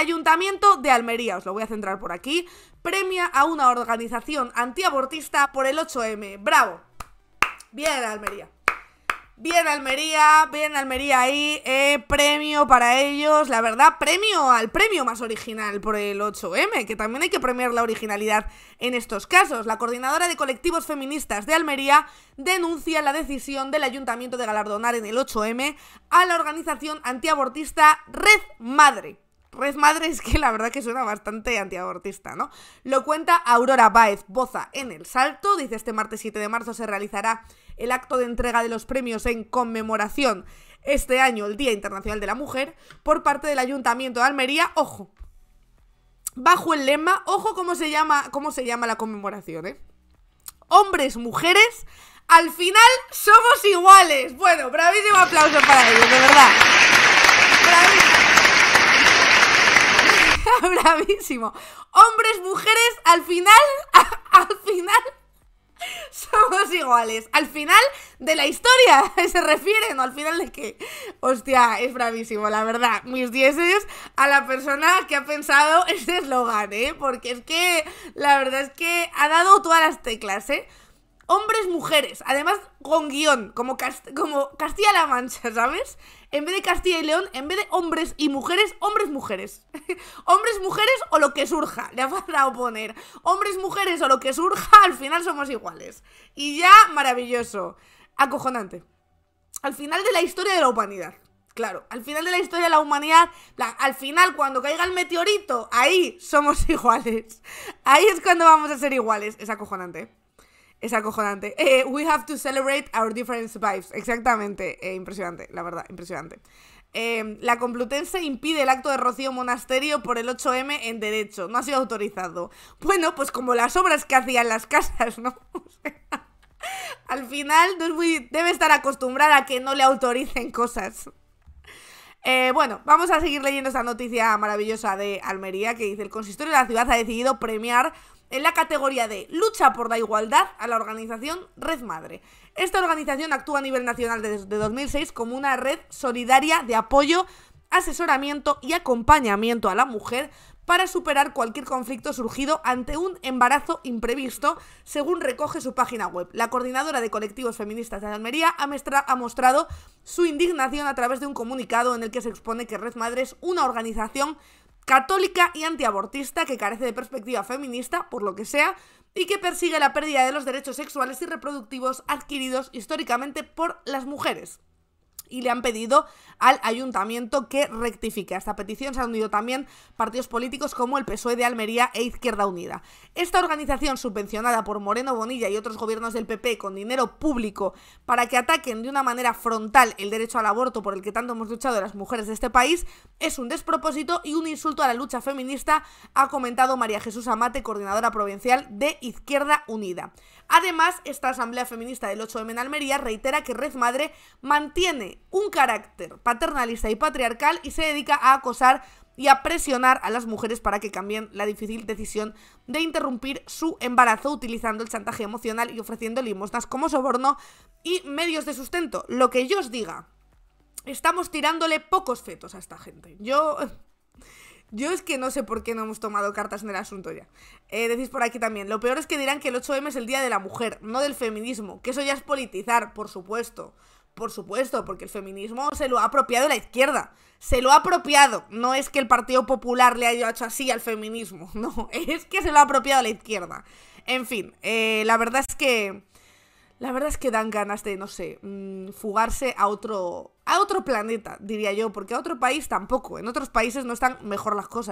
Ayuntamiento de Almería, os lo voy a centrar por aquí, premia a una organización antiabortista por el 8M. ¡Bravo! Bien, Almería. Bien, Almería, bien, Almería ahí. Eh, premio para ellos. La verdad, premio al premio más original por el 8M, que también hay que premiar la originalidad en estos casos. La coordinadora de colectivos feministas de Almería denuncia la decisión del ayuntamiento de galardonar en el 8M a la organización antiabortista Red Madre. Red Madre es que la verdad que suena bastante antiabortista, ¿no? Lo cuenta Aurora Báez Boza en El Salto. Dice este martes 7 de marzo se realizará el acto de entrega de los premios en conmemoración este año, el Día Internacional de la Mujer, por parte del Ayuntamiento de Almería. Ojo, bajo el lema, ojo cómo se llama, cómo se llama la conmemoración, ¿eh? Hombres, mujeres, al final somos iguales. Bueno, bravísimo aplauso para ellos, de verdad. bravísimo. Hombres, mujeres, al final, al final, somos iguales. Al final de la historia se refieren, o al final de qué. Hostia, es bravísimo, la verdad. Mis dieces a la persona que ha pensado ese eslogan, ¿eh? Porque es que, la verdad es que ha dado todas las teclas, ¿eh? hombres, mujeres. Además, con guión, como, Castilla-La Mancha, ¿sabes? En vez de Castilla y León, en vez de hombres y mujeres, hombres, mujeres. hombres, mujeres o lo que surja, le ha faltado poner. Hombres, mujeres o lo que surja, al final somos iguales. Y ya, maravilloso. Acojonante. Al final de la historia de la humanidad. Claro, al final de la historia de la humanidad, al final cuando caiga el meteorito, ahí somos iguales. Ahí es cuando vamos a ser iguales. Es acojonante. Es acojonante. Eh, we have to celebrate our different vibes Exactamente. Eh, impresionante, la verdad, impresionante. Em, la Complutense impide el acto de Rocío Monasterio por el 8M en derecho. No ha sido autorizado. Bueno, pues como las obras que hacían las casas, ¿no? al final no debe estar acostumbrada a que no le autoricen cosas. Eh, bueno, vamos a seguir leyendo esta noticia maravillosa de Almería que dice el consistorio de la ciudad ha decidido premiar en la categoría de lucha por la igualdad a la organización Red Madre. Esta organización actúa a nivel nacional desde 2006 como una red solidaria de apoyo, asesoramiento y acompañamiento a la mujer para superar cualquier conflicto surgido ante un embarazo imprevisto, según recoge su página web. La coordinadora de colectivos feministas de Almería ha mostrado su indignación a través de un comunicado en el que se expone que Red Madre es una organización católica y antiabortista que carece de perspectiva feminista, por lo que sea, y que persigue la pérdida de los derechos sexuales y reproductivos adquiridos históricamente por las mujeres y le han pedido al ayuntamiento que rectifique. A esta petición se han unido también partidos políticos como el PSOE de Almería e Izquierda Unida. Esta organización subvencionada por Moreno Bonilla y otros gobiernos del PP con dinero público para que ataquen de una manera frontal el derecho al aborto por el que tanto hemos luchado las mujeres de este país es un despropósito y un insulto a la lucha feminista, ha comentado María Jesús Amate, coordinadora provincial de Izquierda Unida. Además, esta Asamblea Feminista del 8M en Almería reitera que Red Madre mantiene un carácter paternalista y patriarcal y se dedica a acosar y a presionar a las mujeres para que cambien la difícil decisión de interrumpir su embarazo utilizando el chantaje emocional y ofreciendo limosnas como soborno y medios de sustento. Lo que yo os diga, estamos tirándole pocos fetos a esta gente. Yo... Yo es que no sé por qué no hemos tomado cartas en el asunto ya. Eh, decís por aquí también, lo peor es que dirán que el 8M es el Día de la Mujer, no del feminismo, que eso ya es politizar, por supuesto. Por supuesto, porque el feminismo se lo ha apropiado la izquierda. Se lo ha apropiado. No es que el Partido Popular le haya hecho así al feminismo. No, es que se lo ha apropiado la izquierda. En fin, eh, la verdad es que. La verdad es que dan ganas de, no sé, mm, fugarse a otro. a otro planeta, diría yo, porque a otro país tampoco. En otros países no están mejor las cosas.